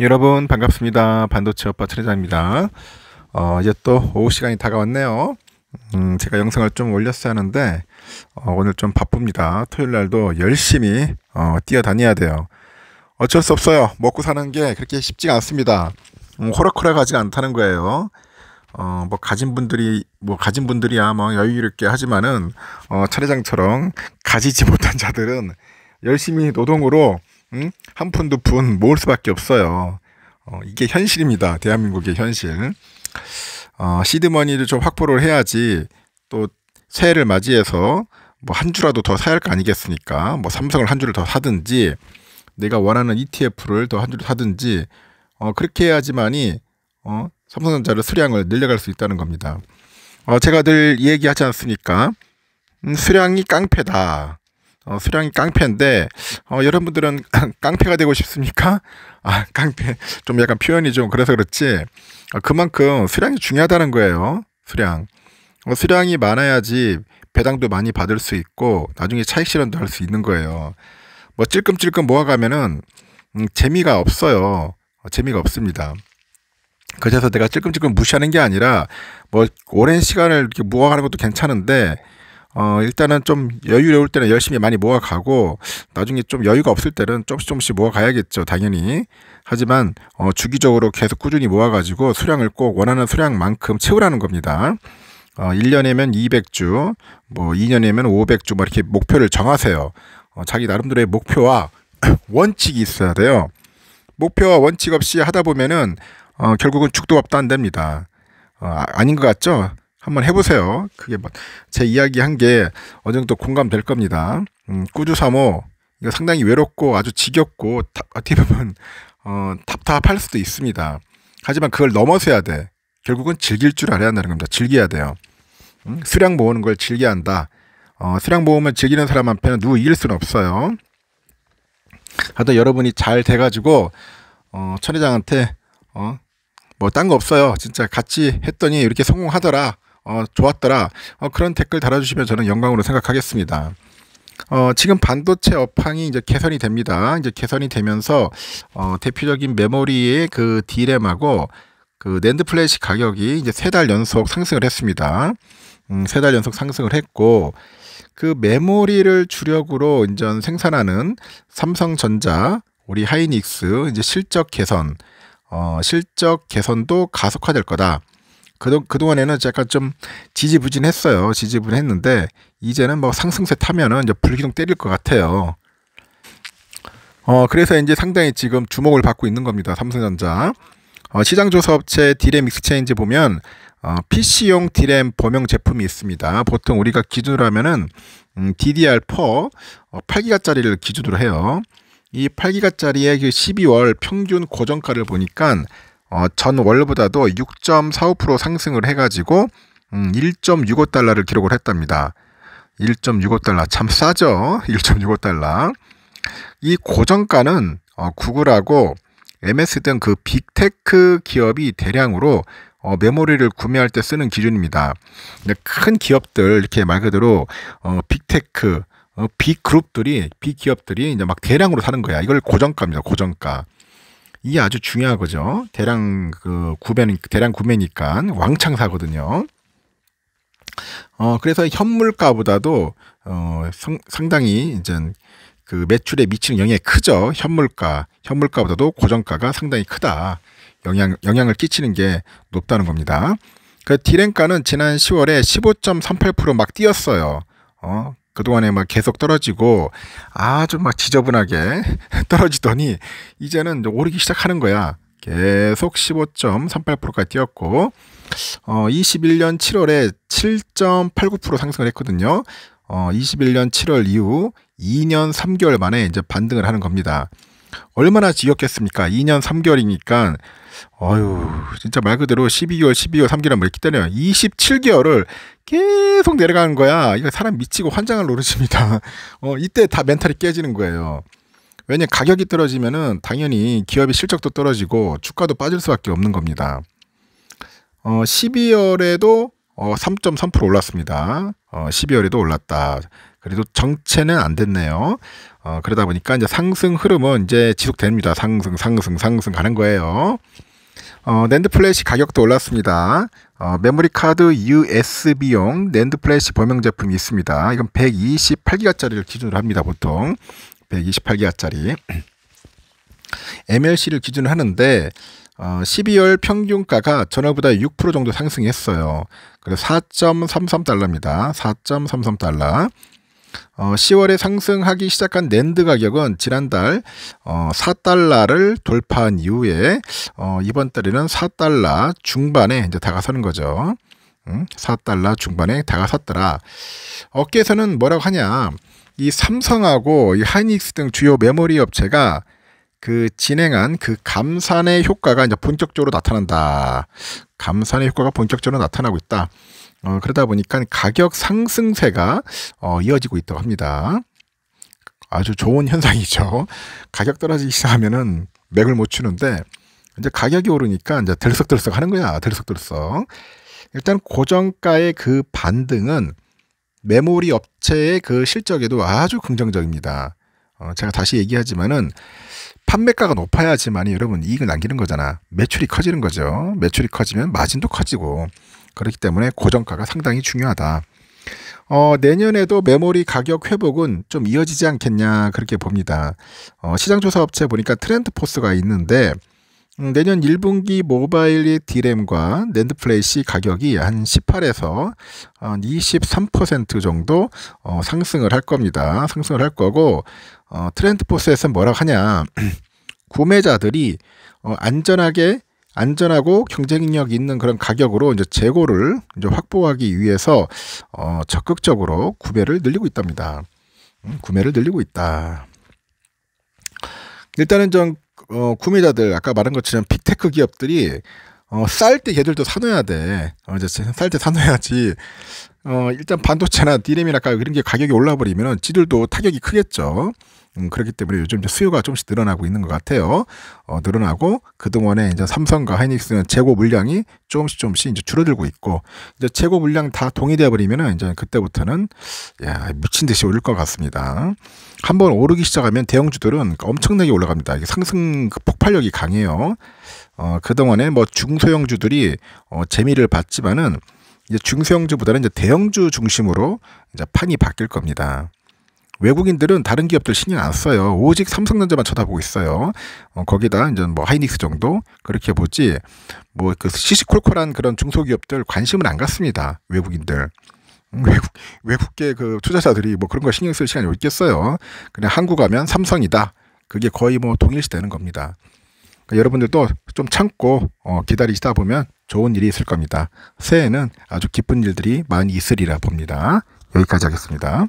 여러분 반갑습니다. 반도체 오빠 최대장입니다. 어, 이제 또 오후 시간이 다가왔네요. 음, 제가 영상을 좀 올렸어야 하는데 어, 오늘 좀 바쁩니다. 토요일 날도 열심히 어, 뛰어다녀야 돼요. 어쩔 수 없어요. 먹고 사는 게 그렇게 쉽지가 않습니다. 음, 호락호락하지 않다는 거예요. 어, 뭐 가진 분들이 뭐 가진 분들이야 뭐 여유 있게 하지만은 어, 차례장처럼 가지지 못한 자들은 열심히 노동으로 음? 한푼두 푼 모을 수밖에 없어요. 어, 이게 현실입니다. 대한민국의 현실. 어, 시드머니를 좀 확보를 해야지 또 새해를 맞이해서 뭐 한 주라도 더 사야 할 거 아니겠습니까? 뭐 삼성을 한 주를 더 사든지 내가 원하는 ETF를 더 한 주를 사든지 어, 그렇게 해야지만이 어, 삼성전자를 수량을 늘려갈 수 있다는 겁니다. 어, 제가 늘 얘기하지 않습니까? 음, 수량이 깡패다. 어, 수량이 깡패인데 어, 여러분들은 깡패가 되고 싶습니까? 아 깡패 좀 약간 표현이 좀 그래서 그렇지 어, 그만큼 수량이 중요하다는 거예요. 수량 어, 수량이 많아야지 배당도 많이 받을 수 있고 나중에 차익 실현도 할 수 있는 거예요. 뭐 찔끔찔끔 모아가면은 음, 재미가 없어요. 어, 재미가 없습니다. 그래서 내가 찔끔찔끔 무시하는 게 아니라 뭐 오랜 시간을 이렇게 모아가는 것도 괜찮은데 어, 일단은 좀 여유로울 때는 열심히 많이 모아가고 나중에 좀 여유가 없을 때는 조금씩 조금씩 모아가야겠죠. 당연히. 하지만 어, 주기적으로 계속 꾸준히 모아가지고 수량을 꼭 원하는 수량만큼 채우라는 겁니다. 어, 1년이면 200주, 뭐2년이면 500주 뭐 이렇게 목표를 정하세요. 어, 자기 나름대로의 목표와 원칙이 있어야 돼요. 목표와 원칙 없이 하다 보면은 어, 결국은 죽도 밥도 안 됩니다. 어, 아, 아닌 것 같죠? 한번 해보세요. 그게 뭐 제 이야기 한 게 어느 정도 공감될 겁니다. 음, 꾸주사모 이거 상당히 외롭고 아주 지겹고 어떻게 보면 어, 답답할 수도 있습니다. 하지만 그걸 넘어서야 돼. 결국은 즐길 줄 알아야 한다는 겁니다. 즐겨야 돼요. 음? 수량 모으는 걸 즐겨야 한다. 어, 수량 모음을 즐기는 사람 한테는 누구 이길 수는 없어요. 하여튼 여러분이 잘 돼가지고 어, 천회장한테 어, 뭐 딴 거 없어요. 진짜 같이 했더니 이렇게 성공하더라. 어, 좋았더라. 어, 그런 댓글 달아주시면 저는 영광으로 생각하겠습니다. 어, 지금 반도체 업황이 이제 개선이 됩니다. 이제 개선이 되면서 어, 대표적인 메모리의 그 디램하고 그 낸드 플래시 가격이 이제 세 달 연속 상승을 했습니다. 음, 세달 연속 상승을 했고 그 메모리를 주력으로 이제 생산하는 삼성전자, 우리 하이닉스 이제 실적 개선, 어, 실적 개선도 가속화될 거다. 그동, 그동안에는 약간 좀 지지부진했어요. 지지부진했는데 이제는 뭐 상승세 타면은 이제 불기둥 때릴 것 같아요. 어, 그래서 이제 상당히 지금 주목을 받고 있는 겁니다. 삼성전자. 어, 시장조사업체 디램 익스체인지 보면 어, PC용 디램 범용 제품이 있습니다. 보통 우리가 기준으로 하면은 음, DDR4 어, 8기가짜리를 기준으로 해요. 이 8기가짜리의 그 12월 평균 고정가를 보니까 어, 전 월보다도 6.45% 상승을 해가지고 음, 1.65달러를 기록을 했답니다. 1.65달러 참 싸죠. 1.65달러. 이 고정가는 어, 구글하고 MS 등 그 빅테크 기업이 대량으로 어, 메모리를 구매할 때 쓰는 기준입니다. 큰 기업들 이렇게 말 그대로 어, 빅테크, 어, 빅그룹들이 빅기업들이 이제 막 대량으로 사는 거야. 이걸 고정가입니다. 고정가. 이게 아주 중요한거죠 대량 그 구매 대량 구매니까 왕창 사거든요. 어 그래서 현물가보다도 어 성, 상당히 이제 그 매출에 미치는 영향이 크죠. 현물가 현물가보다도 고정가가 상당히 크다. 영향 영향을 끼치는 게 높다는 겁니다. 그디랭가는 지난 10월에 15.38%막 뛰었어요. 어 그동안에 막 계속 떨어지고 아주 막 지저분하게 떨어지더니 이제는 오르기 시작하는 거야. 계속 15.38%까지 뛰었고 어 21년 7월에 7.89% 상승을 했거든요. 어 21년 7월 이후 2년 3개월 만에 이제 반등을 하는 겁니다. 얼마나 지겹겠습니까? 2년 3개월이니까 어휴 진짜 말 그대로 12개월, 12개월, 3개월 뭐 이렇게 때려요. 27개월을 계속 내려가는 거야. 이거 사람 미치고 환장을 노릇입니다. 어, 이때 다 멘탈이 깨지는 거예요. 왜냐 가격이 떨어지면은 당연히 기업의 실적도 떨어지고 주가도 빠질 수밖에 없는 겁니다. 어, 12월에도 어, 3.3% 올랐습니다. 어, 12월에도 올랐다. 그래도 정체는 안 됐네요. 어, 그러다 보니까 이제 상승 흐름은 이제 지속됩니다. 상승, 상승, 상승 가는 거예요. 어, 랜드 플래시 가격도 올랐습니다. 어, 메모리 카드 USB용 랜드 플래시 범용 제품이 있습니다. 이건 128기가짜리를 기준으로 합니다. 보통 128기가짜리 MLC를 기준으로 하는데 어, 12월 평균가가 전월보다 6% 정도 상승했어요. 그래서 4.33달러입니다. 4.33달러. 어, 10월에 상승하기 시작한 랜드 가격은 지난달 어, 4달러를 돌파한 이후에 어, 이번 달에는 4달러 중반에 이제 다가서는 거죠. 응? 음, 4달러 중반에 다가섰더라. 업계에서는 뭐라고 하냐? 이 삼성하고 이 하이닉스 등 주요 메모리 업체가 그 진행한 그 감산의 효과가 이제 본격적으로 나타난다. 감산의 효과가 본격적으로 나타나고 있다. 어, 그러다 보니까 가격 상승세가 어, 이어지고 있다고 합니다. 아주 좋은 현상이죠. 가격 떨어지기 시작하면은 맥을 못 추는데 이제 가격이 오르니까 이제 들썩들썩 하는 거야. 들썩들썩. 일단 고정가의 그 반등은 메모리 업체의 그 실적에도 아주 긍정적입니다. 어, 제가 다시 얘기하지만은 판매가가 높아야지만이 여러분 이익을 남기는 거잖아. 매출이 커지는 거죠. 매출이 커지면 마진도 커지고 그렇기 때문에 고정가가 상당히 중요하다. 어, 내년에도 메모리 가격 회복은 좀 이어지지 않겠냐 그렇게 봅니다. 어, 시장조사 업체 보니까 트렌드포스가 있는데 음, 내년 1분기 모바일 디램과 랜드플레이시 가격이 한 18에서 23% 정도 어, 상승을 할 겁니다. 상승을 할 거고 어, 트렌드포스에서는 뭐라고 하냐 구매자들이 어, 안전하게 안전하고 경쟁력 있는 그런 가격으로 이제 재고를 이제 확보하기 위해서 어, 적극적으로 구매를 늘리고 있답니다. 음, 구매를 늘리고 있다. 일단은 전 어, 구매자들 아까 말한 것처럼 빅테크 기업들이 어, 쌀때 얘들도 사놓아야 돼. 어, 이제 쌀 때 사놓아야지 어, 일단 반도체나 디램이랄까 이런 게 가격이 올라버리면 지들도 타격이 크겠죠. 음, 그렇기 때문에 요즘 이제 수요가 조금씩 늘어나고 있는 것 같아요. 어, 늘어나고 그동안에 이제 삼성과 하이닉스는 재고 물량이 조금씩 조금씩 이제 줄어들고 있고 이제 재고 물량 다 동의되어 버리면 이제 그때부터는 야, 미친 듯이 오를 것 같습니다. 한번 오르기 시작하면 대형주들은 엄청나게 올라갑니다. 이게 상승 그 폭발력이 강해요. 어, 그동안에 뭐 중소형주들이 어, 재미를 봤지만은 이제 중소형주보다는 이제 대형주 중심으로 이제 판이 바뀔 겁니다. 외국인들은 다른 기업들 신경 안 써요. 오직 삼성전자만 쳐다보고 있어요. 어, 거기다 이제 뭐 하이닉스 정도 그렇게 보지 뭐그 시시콜콜한 그런 중소기업들 관심을 안 갖습니다. 외국인들. 음, 외국, 외국계 그 투자자들이 뭐 그런 거 신경 쓸 시간이 없겠어요 그냥 한국 가면 삼성이다. 그게 거의 뭐 동일시 되는 겁니다. 그러니까 여러분들도 좀 참고 어, 기다리시다 보면 좋은 일이 있을 겁니다. 새해에는 아주 기쁜 일들이 많이 있으리라 봅니다. 여기까지 하겠습니다.